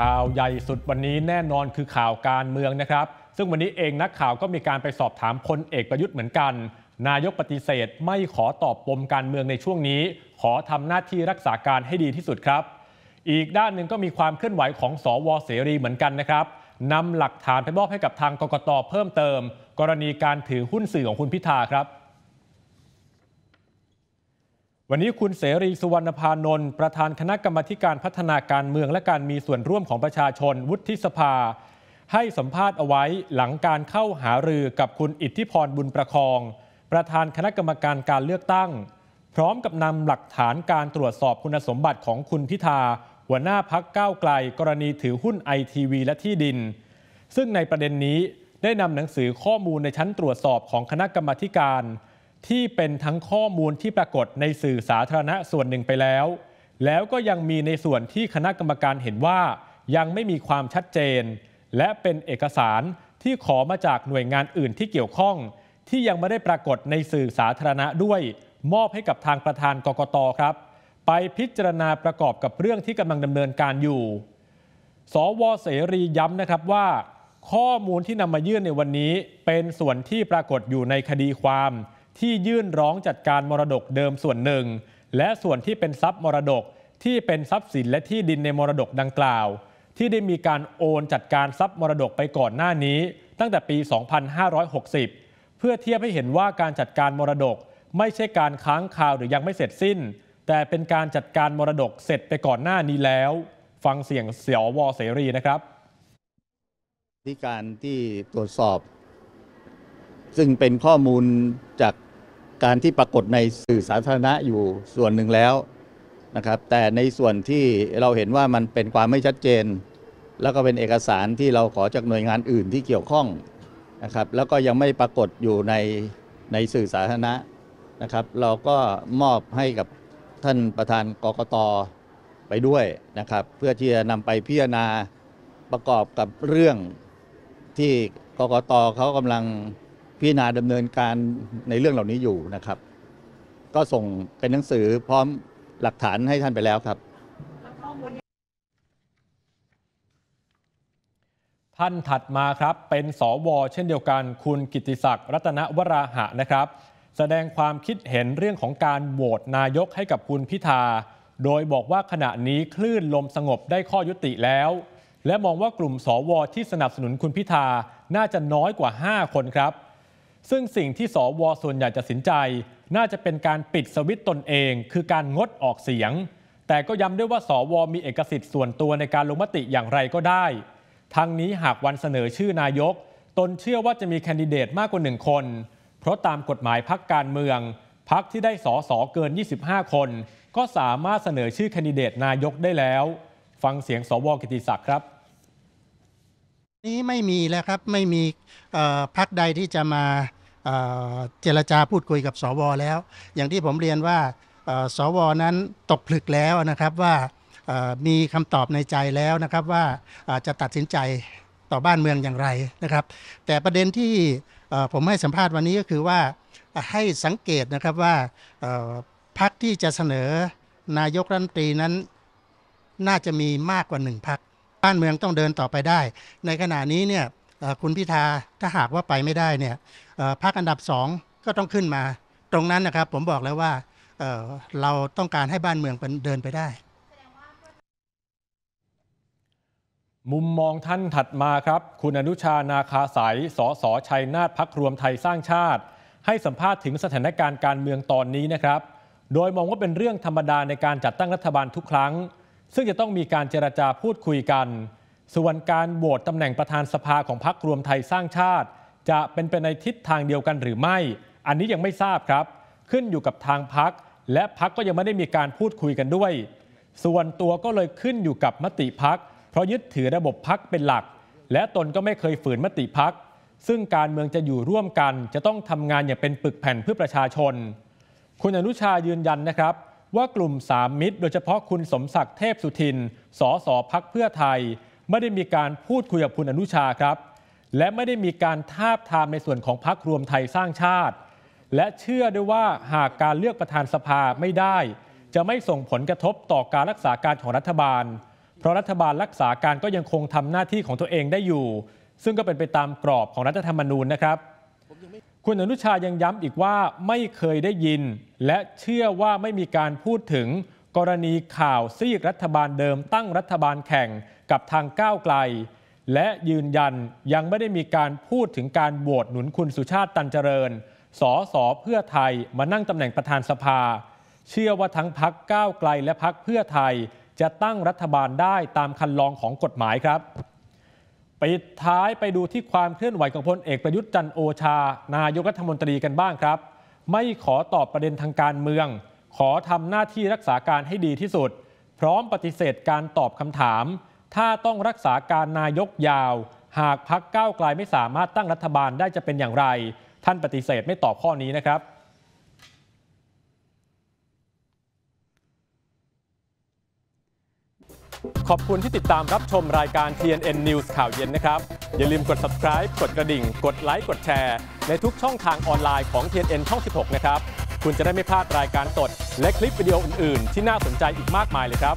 ข่าวใหญ่สุดวันนี้แน่นอนคือข่าวการเมืองนะครับ ซึ่งวันนี้เองนักข่าวก็มีการไปสอบถามพลเอกประยุทธ์เหมือนกัน นายกปฏิเสธไม่ขอตอบปมการเมืองในช่วงนี้ ขอทำหน้าที่รักษาการให้ดีที่สุดครับ อีกด้านหนึ่งก็มีความเคลื่อนไหวของสอวเสรีเหมือนกันนะครับนำหลักฐานไปมอบให้กับทางกกตเพิ่มเติม กรณีการถือหุ้นสื่อของคุณพิธาครับวันนี้คุณเสรีสุวรรณพานนท์ประธานคณะกรรมการพัฒนาการเมือง และการมีส่วนร่วมของประชาชนวุฒิสภา ให้สัมภาษณ์เอาไว้หลังการเข้าหารือกับคุณอิทธิพรบุญประคอง ประธานคณะกรรมการการเลือกตั้ง พร้อมกับนำหลักฐานการตรวจสอบคุณสมบัติของคุณพิธาหัวหน้าพักก้าวไกล กรณีถือหุ้นไอทีวีและที่ดิน ซึ่งในประเด็นนี้ได้นำหนังสือข้อมูลในชั้นตรวจสอบของคณะกรรมการที่เป็นทั้งข้อมูลที่ปรากฏในสื่อสาธารณะส่วนหนึ่งไปแล้ว แล้วก็ยังมีในส่วนที่คณะกรรมการเห็นว่า ยังไม่มีความชัดเจน และเป็นเอกสารที่ขอมาจากหน่วยงานอื่นที่เกี่ยวข้อง ที่ยังไม่ได้ปรากฏในสื่อสาธารณะด้วย มอบให้กับทางประธานกกตครับ ไปพิจารณาประกอบกับเรื่องที่กำลังดำเนินการอยู่ สวเสรีย้ำนะครับว่า ข้อมูลที่นำมายื่นในวันนี้ เป็นส่วนที่ปรากฏอยู่ในคดีความที่ยื่นร้องจัดการมรดกเดิมส่วนหนึ่ง และส่วนที่เป็นทรัพย์มรดกที่เป็นทรัพย์สินและที่ดินในมรดกดังกล่าว ที่ได้มีการโอนจัดการทรัพย์มรดกไปก่อนหน้านี้ตั้งแต่ปี 2560 เพื่อเทียบให้เห็นว่าการจัดการมรดกไม่ใช่การค้างคาวหรือยังไม่เสร็จสิ้น แต่เป็นการจัดการมรดกเสร็จไปก่อนหน้านี้แล้ว ฟังเสียงเสียวอเสรีนะครับที่การที่ตรวจสอบ ซึ่งเป็นข้อมูลจากการที่ปรากฏในสื่อสาธารณะอยู่ส่วนหนึ่งแล้วนะครับแต่ในส่วนที่เราเห็นว่ามันเป็นความไม่ชัดเจน แล้วก็เป็นเอกสารที่เราขอจากหน่วยงานอื่นที่เกี่ยวข้องนะครับแล้วก็ยังไม่ปรากฏอยู่ในในสื่อสาธารณะนะครับ เราก็มอบให้กับท่านประธานกกตไปด้วยนะครับเพื่อที่จะนำไปพิจารณาประกอบกับเรื่องที่กกตเขากำลังพิจารณาดำเนินการในเรื่องเหล่านี้อยู่นะครับ ก็ส่งเป็นหนังสือพร้อมหลักฐานให้ท่านไปแล้วครับ ท่านถัดมาครับเป็นสวเช่นเดียวกันคุณกิติศักดิ์รัตนวราหะนะครับ แสดงความคิดเห็นเรื่องของการโหวตนายกให้กับคุณพิธา โดยบอกว่าขณะนี้คลื่นลมสงบได้ข้อยุติแล้ว และมองว่ากลุ่มสวที่สนับสนุนคุณพิธาน่าจะน้อยกว่า 5 คนครับซึ่งสิ่งที่สวส่วนใหญ่จะสินใจ น่าจะเป็นการปิดสวิตตนเอง คือการงดออกเสียง แต่ก็ย้ำด้วยว่าสวมีเอกสิทธิ์ส่วนตัวในการลงมติอย่างไรก็ได้ ทั้งนี้หากวันเสนอชื่อนายก ตนเชื่อว่าจะมีแคนดิเดตมากกว่าหนึ่งคนเพราะตามกฎหมายพักการเมือง พักที่ได้สอสอเกิน 25 คน ก็สามารถเสนอชื่อแคนดิเดตนายกได้แล้ว ฟังเสียงสวกิติศักดิ์ครับนี้ไม่มีแล้วครับไม่มีพักใดที่จะมาเจรจาพูดคุยกับสวแล้ว อย่างที่ผมเรียนว่าสวนั้นตกผลึกแล้วนะครับว่ามีคำตอบในใจแล้วนะครับว่าจะตัดสินใจต่อบ้านเมืองอย่างไรนะครับ แต่ประเด็นที่ผมให้สัมภาษณ์วันนี้ก็คือว่าให้สังเกตนะครับว่าพรรคที่จะเสนอนายกรัฐมนตรีนั้นน่าจะมีมากกว่าหนึ่งพรรคบ้านเมืองต้องเดินต่อไปได้ ในขณะนี้เนี่ยคุณพิธา ถ้าหากว่าไปไม่ได้เนี่ยพรรคอันดับสอง ก็ต้องขึ้นมา ตรงนั้นนะครับผมบอกแล้วว่าเราต้องการให้บ้านเมืองเดินไปได้ มุมมองท่านถัดมาครับ คุณอนุชานาคาสายสสชัยนาทพักรวมไทยสร้างชาติ ให้สัมภาษณ์ถึงสถานการณ์การเมืองตอนนี้นะครับโดยมองว่าเป็นเรื่องธรรมดาในการจัดตั้งรัฐบาลทุกครั้งซึ่งจะต้องมีการเจรจาพูดคุยกัน ส่วนการโหวตตำแหน่งประธานสภาของพรรครวมไทยสร้างชาติ จะเป็นไปนในทิศทางเดียวกันหรือไม่ อันนี้ยังไม่ทราบครับ ขึ้นอยู่กับทางพรรคและพรรคก็ยังไม่ได้มีการพูดคุยกันด้วย ส่วนตัวก็เลยขึ้นอยู่กับมติพรรคเพราะยึดถือระบบพรรคเป็นหลัก และตนก็ไม่เคยฝืนมติพรรคซึ่งการเมืองจะอยู่ร่วมกัน จะต้องทำงานอย่างเป็นปึกแผ่นเพื่อประชาชน คุณอนุชายืนยันนะครับว่ากลุ่มสามมิตร โดยเฉพาะคุณสมศักดิ์เทพสุทิน สสพักเพื่อไทย ไม่ได้มีการพูดคุยกับคุณอนุชาครับ และไม่ได้มีการทาบทามในส่วนของพักรวมไทยสร้างชาติ และเชื่อด้วยว่าหากการเลือกประธานสภาไม่ได้ จะไม่ส่งผลกระทบต่อการรักษาการของรัฐบาล เพราะรัฐบาลรักษาการก็ยังคงทำหน้าที่ของตัวเองได้อยู่ ซึ่งก็เป็นไปตามกรอบของรัฐธรรมนูญนะครับคุณอนุชายังย้ำอีกว่าไม่เคยได้ยิน และเชื่อว่าไม่มีการพูดถึงกรณีข่าวซีกรัฐบาลเดิมตั้งรัฐบาลแข่งกับทางก้าวไกลและยืนยันยังไม่ได้มีการพูดถึงการโหวตหนุนคุณสุชาติตันเจริญสอสอเพื่อไทยมานั่งตำแหน่งประธานสภา เชื่อว่าทั้งพักก้าวไกลและพักเพื่อไทยจะตั้งรัฐบาลได้ตามคันลองของกฎหมายครับปิดท้ายไปดูที่ความเคลื่อนไหวของพลเอกประยุทธ์จันโอชา นายกรัฐมนตรีกันบ้างครับ ไม่ขอตอบประเด็นทางการเมือง ขอทำหน้าที่รักษาการให้ดีที่สุด พร้อมปฏิเสธการตอบคำถาม ถ้าต้องรักษาการนายกยาว หากพักก้าวไกลไม่สามารถตั้งรัฐบาลได้จะเป็นอย่างไรท่านปฏิเสธไม่ตอบข้อนี้นะครับขอบคุณที่ติดตามรับชมรายการ TNN News ข่าวเย็นนะครับ อย่าลืมกด subscribe กดกระดิ่ง กดไลค์ กดแชร์ในทุกช่องทางออนไลน์ของ TNN ช่อง 16 นะครับ คุณจะได้ไม่พลาดรายการสดและคลิปวิดีโออื่นๆ ที่น่าสนใจอีกมากมายเลยครับ